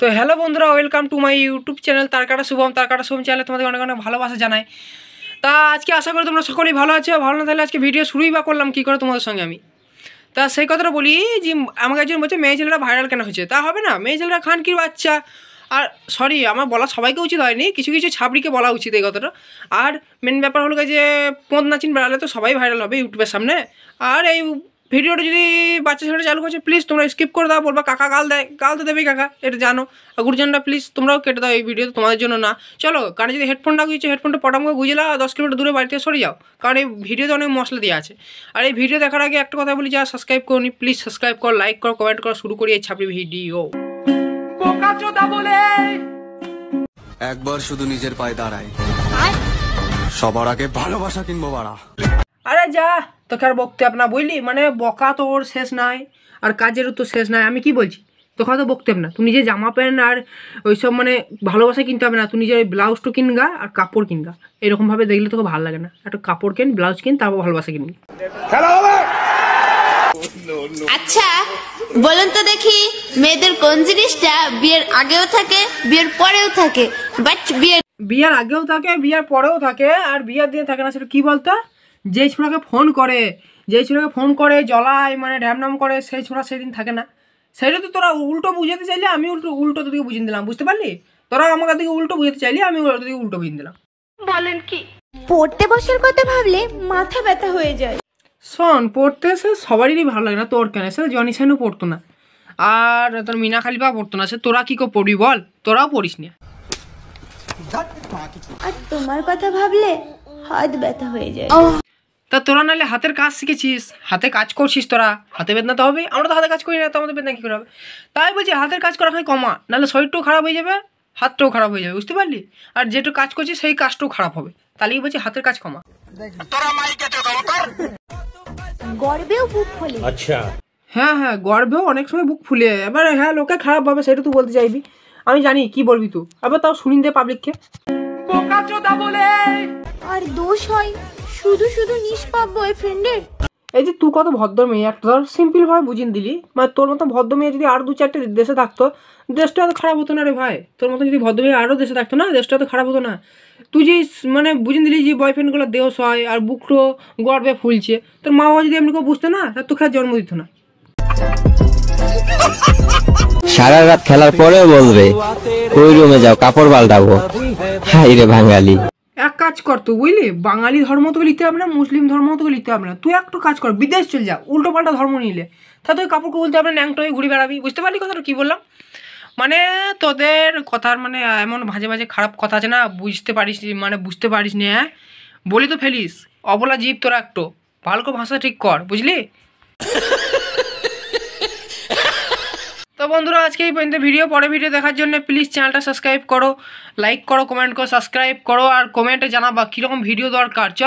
তো হ্যালো বন্ধুরা welcome to my YouTube channel তারকাটা শুভম তারকাটা শুভম চ্যানেল তোমাদের অনেক অনেক ভালোবাসা জানাই তা আজকে আশা করি তোমরা সকলেই ভালো আছো ভালো না তাহলে আজকে ভিডিও শুরুই বা করলাম কী করে তোমাদের সঙ্গে আমি তা সেই কথাটা বলি যে আমাকে একজন বলছে মেয়ে ছেলেরা ভাইরাল কেন হয়েছে তা হবে না মেয়ে ছেলেরা খান কি বাচ্চা আর সরি আমার বলা সবাইকে উচিত হয়নি কিছু কিছু ছাবড়িকে বলা উচিত এই কথাটা আর মেন ব্যাপার হলো যে পদ নাচিন বেড়ালে তো সবাই ভাইরাল হবে ইউটিউবের সামনে আর এই ভিডিওটা যদি বাচ্চা ছেলেটা চালু করছে প্লিজ তোমরা স্কিপ করে দাও বলবা কাকা গাল দেয় গাল তো দেবেই কাকা এটা জানো আর গুরুজনটা প্লিজ তোমরাও কেটে দাও এই ভিডিও তোমাদের জন্য না চলো কারণ যদি হেডফোনটা না হেডফোনটা পটাম করে গুজে দাও দশ কিলোমিটার দূরে বাড়িতে সরে যাও কারণ এই ভিডিওতে অনেক মশলা দেওয়া আছে আর এই ভিডিও দেখার আগে একটা কথা বলি যা সাবস্ক্রাইব করি প্লিজ সাবস্ক্রাইব করো লাইক করো কমেন্ট করো শুরু করি এই ছাপি ভিডিও একবার শুধু নিজের পায়ে দাঁড়ায় সবার আগে ভালোবাসা কিনবো বাড়া আরে যা তোকে আর বকতে হবে না বুঝলি মানে বকা তো ওর শেষ নাই আর কাজেরও তো শেষ নাই আমি কি বলছি তোকে হয়তো বকতে হবে না তুই নিজে জামা প্যান্ট আর ওইসব মানে ভালোবাসা কিনতে হবে না তুই নিজের ব্লাউজটা কিনগা আর কাপড় কিনগা এরকমভাবে দেখলে তোকে ভালো লাগে না একটা কাপড় কিন ব্লাউজ কিন তারপর ভালোবাসা কিনবি আচ্ছা বলুন তো দেখি মেয়েদের কোন জিনিসটা বিয়ের আগেও থাকে বিয়ের পরেও থাকে বাট বিয়ের বিয়ের আগেও থাকে বিয়ের পরেও থাকে আর বিয়ের দিনে থাকে না সেটা কি বলতো যেই ছোড়াকে ফোন করে যেই ছোড়াকে ফোন করে জলায় মানে ড্যামড্যাম করে সেই ছোড়া সেদিন থাকে না সেটা তো তোরা উল্টো বুঝাতে চাইলে আমি উল্টো উল্টো তোদেরকে বুঝিয়ে দিলাম বুঝতে পারলি তোরা আমাকে দিকে উল্টো বুঝাতে চাইলে আমি তোদেরকে উল্টো বুঝিয়ে দিলাম বলেন কি পড়তে বসার কথা ভাবলে মাথা ব্যথা হয়ে যায় শোন পড়তে সে সবারই ভালো লাগে না তোর কেন সে জনি সেনও পড়তো না আর তোর মিনা খালিফা পড়তো না সে তোরা কি কো পড়বি বল তোরাও পড়িস না আর তোমার কথা ভাবলে হাত ব্যথা হয়ে যায় তা তোরা নাহলে হাতের কাজ শিখেছিস হাতে কাজ করছিস তোরা হাতে বেদনা তো হবে আমরা তো হাতে কাজ করি না তো আমাদের বেদনা কী করে হবে তাই বলছি হাতের কাজ করা হয় কমা নাহলে শরীরটাও খারাপ হয়ে যাবে হাতটাও খারাপ হয়ে যাবে বুঝতে পারলি আর যেটা কাজ করছিস সেই কাজটাও খারাপ হবে তাহলে বলছি হাতের কাজ কমা আচ্ছা হ্যাঁ হ্যাঁ গর্বেও অনেক সময় বুক ফুলে এবার হ্যাঁ লোকে খারাপ ভাবে সেটা তুই বলতে চাইবি আমি জানি কি বলবি তুই আবার তাও শুনিন দে পাবলিককে বোকা চোদা বলে আর দোষ হয় শুধু শুধু নিষ্পাপ বয়ফ্রেন্ডের এই যে তুই কত ভদ্র মেয়ে একটা ধর সিম্পল ভাবে বুঝিয়ে দিলি মানে তোর মতো ভদ্র মেয়ে যদি আর দু চারটে দেশে থাকতো দেশটা এত খারাপ হতো না রে ভাই তোর মতো যদি ভদ্র মেয়ে আরও দেশে থাকতো না দেশটা এত খারাপ হতো না তুই যে মানে বুঝিয়ে দিলি যে বয়ফ্রেন্ডগুলো দেহ সয় আর বুকরো গর্বে ফুলছে তোর মা বাবা যদি এমনি কেউ বুঝতো না তোকে আর জন্ম দিত না সারা রাত খেলার পরেও বলবে ওই রুমে যাও কাপড় পাল্টাবো হাই রে বাঙালি এক কাজ কর তুই বুঝলি বাঙালি ধর্ম তো লিখতে হবে না মুসলিম ধর্ম তো লিখতে হবে না তুই একটু কাজ কর বিদেশ চলে যা উল্টো পাল্টা ধর্ম নিলে তা তুই কাপড় বলতে হবে ন্যাংটো ঘুরে বেড়াবি বুঝতে পারলি কথাটা কি বললাম মানে তোদের কথার মানে এমন ভাজে ভাজে খারাপ কথা আছে না বুঝতে পারিস মানে বুঝতে পারিস না হ্যাঁ বলি তো ফেলিস অবলা জীব তোরা একটু ভালো ভাষা ঠিক কর বুঝলি তো বন্ধুরা আজকে এই পর্যন্ত ভিডিও পরে ভিডিও দেখার জন্য প্লিজ চ্যানেলটা সাবস্ক্রাইব করো লাইক করো কমেন্ট করো সাবস্ক্রাইব করো আর কমেন্টে জানাবা কীরকম ভিডিও দরকার চলো